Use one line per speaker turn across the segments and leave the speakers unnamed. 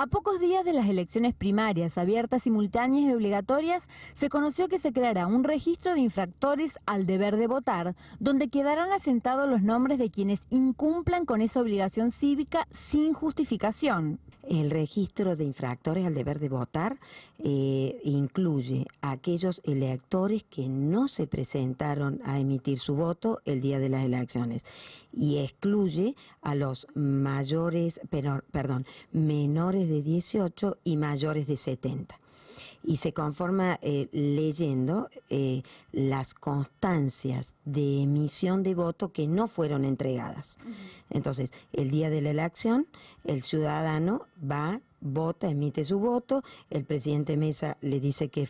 A pocos días de las elecciones primarias, abiertas, simultáneas y obligatorias, se conoció que se creará un registro de infractores al deber de votar, donde quedarán asentados los nombres de quienes incumplan con esa obligación cívica sin justificación.
El registro de infractores al deber de votar eh, incluye a aquellos electores que no se presentaron a emitir su voto el día de las elecciones y excluye a los mayores, perdón, menores de 18 y mayores de 70. Y se conforma eh, leyendo eh, las constancias de emisión de voto que no fueron entregadas. Entonces, el día de la elección, el ciudadano va vota, emite su voto, el presidente Mesa le dice que,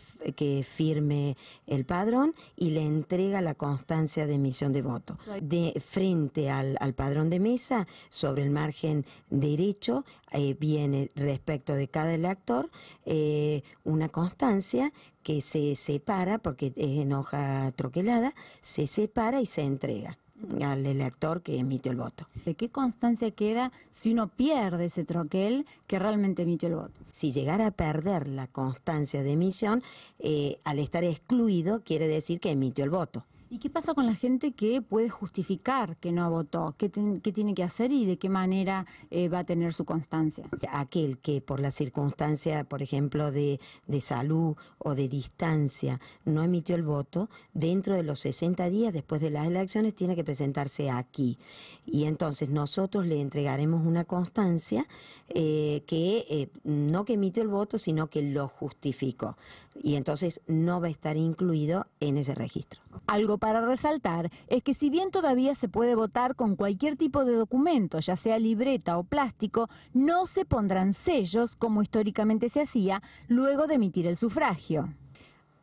firme el padrón y le entrega la constancia de emisión de voto. De frente al, al padrón de Mesa, sobre el margen derecho, eh, viene respecto de cada elector eh, una constancia que se separa, porque es en hoja troquelada, se separa y se entrega al elector que emitió el voto. ¿De qué constancia queda si uno pierde ese troquel que realmente emitió el voto? Si llegara a perder la constancia de emisión, eh, al estar excluido quiere decir que emitió el voto.
¿Y qué pasa con la gente que puede justificar que no
votó? ¿Qué, tiene que
hacer y de qué manera eh, va a tener su constancia?
Aquel que por la circunstancia, por ejemplo, de, salud o de distancia, no emitió el voto, dentro de los 60 días después de las elecciones tiene que presentarse aquí. Y entonces nosotros le entregaremos una constancia eh, que eh, no que emitió el voto, sino que lo justificó. Y entonces no va a estar incluido en ese registro.
Algo para resaltar es que si bien todavía se puede votar con cualquier tipo de documento, ya sea libreta o plástico, no se pondrán sellos como históricamente se hacía luego de emitir el sufragio.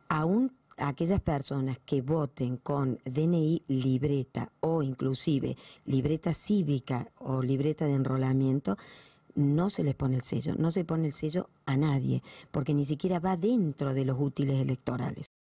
Aún aquellas personas que voten con DNI libreta o inclusive libreta cívica o libreta de enrolamiento, no se les pone el sello, no se pone el sello a nadie, porque ni siquiera va dentro de los útiles electorales.